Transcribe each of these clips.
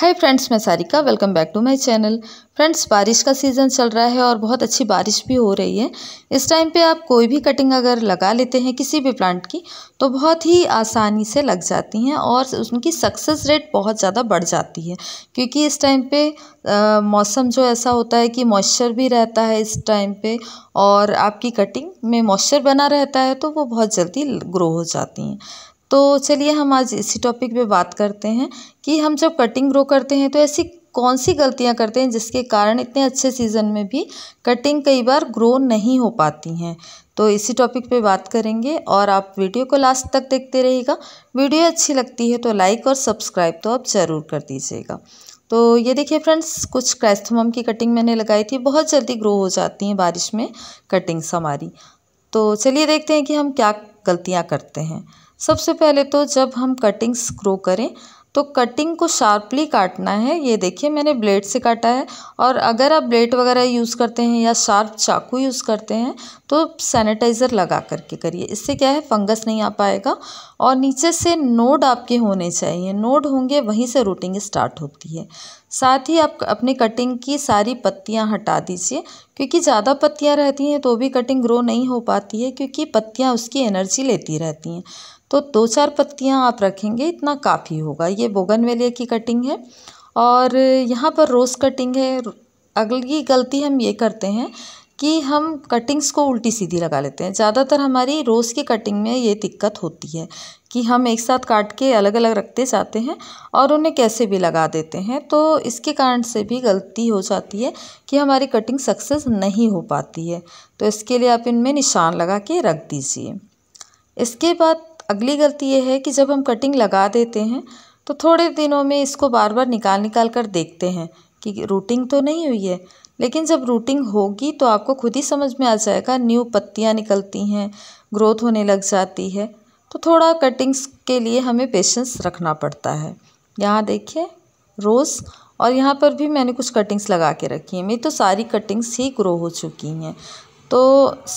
हाय friends मैं Sarika welcome back to my channel friends बारिश का सीज़न चल रहा है और बहुत अच्छी बारिश भी हो रही है इस टाइम पे आप कोई भी कटिंग अगर लगा लेते हैं किसी भी प्लांट की तो बहुत ही आसानी से लग जाती हैं और उनकी सक्सेस रेट बहुत ज़्यादा बढ़ जाती है क्योंकि इस टाइम पे आ, मौसम जो ऐसा होता है कि मॉइस्चर भी रहता है इस टाइम पर और आपकी कटिंग में मॉइस्चर बना रहता है तो वो बहुत जल्दी ग्रो हो जाती हैं तो चलिए हम आज इसी टॉपिक पे बात करते हैं कि हम जब कटिंग ग्रो करते हैं तो ऐसी कौन सी गलतियां करते हैं जिसके कारण इतने अच्छे सीज़न में भी कटिंग कई बार ग्रो नहीं हो पाती हैं तो इसी टॉपिक पे बात करेंगे और आप वीडियो को लास्ट तक देखते रहिएगा वीडियो अच्छी लगती है तो लाइक और सब्सक्राइब तो आप ज़रूर कर दीजिएगा तो ये देखिए फ्रेंड्स कुछ क्रैस्थमम की कटिंग मैंने लगाई थी बहुत जल्दी ग्रो हो जाती हैं बारिश में कटिंग्स हमारी तो चलिए देखते हैं कि हम क्या गलतियाँ करते हैं सबसे पहले तो जब हम कटिंग स्क्रो करें तो कटिंग को शार्पली काटना है ये देखिए मैंने ब्लेड से काटा है और अगर आप ब्लेड वगैरह यूज़ करते हैं या शार्प चाकू यूज़ करते हैं तो सैनिटाइज़र लगा करके करिए इससे क्या है फंगस नहीं आ पाएगा और नीचे से नोड आपके होने चाहिए नोड होंगे वहीं से रूटिंग स्टार्ट होती है साथ ही आप अपनी कटिंग की सारी पत्तियां हटा दीजिए क्योंकि ज़्यादा पत्तियां रहती हैं तो भी कटिंग ग्रो नहीं हो पाती है क्योंकि पत्तियां उसकी एनर्जी लेती रहती हैं तो दो चार पत्तियाँ आप रखेंगे इतना काफ़ी होगा ये बोगनवेलिया की कटिंग है और यहाँ पर रोज़ कटिंग है अगली गलती हम ये करते हैं कि हम कटिंग्स को उल्टी सीधी लगा लेते हैं ज़्यादातर हमारी रोज़ की कटिंग में ये दिक्कत होती है कि हम एक साथ काट के अलग अलग रखते जाते हैं और उन्हें कैसे भी लगा देते हैं तो इसके कारण से भी गलती हो जाती है कि हमारी कटिंग सक्सेस नहीं हो पाती है तो इसके लिए आप इनमें निशान लगा के रख दीजिए इसके बाद अगली गलती ये है कि जब हम कटिंग लगा देते हैं तो थोड़े दिनों में इसको बार बार निकाल निकाल कर देखते हैं कि रूटिंग तो नहीं हुई है लेकिन जब रूटिंग होगी तो आपको खुद ही समझ में आ जाएगा न्यू पत्तियाँ निकलती हैं ग्रोथ होने लग जाती है तो थोड़ा कटिंग्स के लिए हमें पेशेंस रखना पड़ता है यहाँ देखिए रोज़ और यहाँ पर भी मैंने कुछ कटिंग्स लगा के रखी हैं मेरी तो सारी कटिंग्स ही ग्रो हो चुकी हैं तो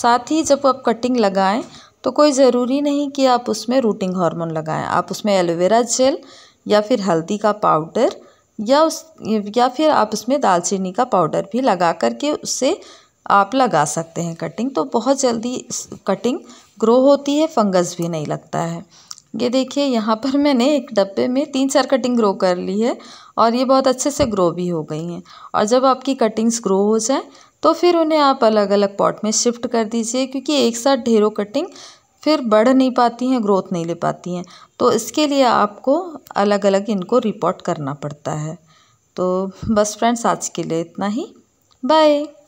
साथ ही जब आप कटिंग लगाएं तो कोई ज़रूरी नहीं कि आप उसमें रूटिंग हार्मोन लगाएं आप उसमें एलोवेरा जेल या फिर हल्दी का पाउडर या उस या फिर आप उसमें दालचीनी का पाउडर भी लगा करके उससे आप लगा सकते हैं कटिंग तो बहुत जल्दी कटिंग ग्रो होती है फंगस भी नहीं लगता है ये देखिए यहाँ पर मैंने एक डब्बे में तीन चार कटिंग ग्रो कर ली है और ये बहुत अच्छे से ग्रो भी हो गई हैं और जब आपकी कटिंग्स ग्रो हो जाए तो फिर उन्हें आप अलग अलग पॉट में शिफ्ट कर दीजिए क्योंकि एक साथ ढेरों कटिंग फिर बढ़ नहीं पाती हैं ग्रोथ नहीं ले पाती हैं तो इसके लिए आपको अलग अलग इनको रिपोर्ट करना पड़ता है तो बस फ्रेंड्स आज के लिए इतना ही बाय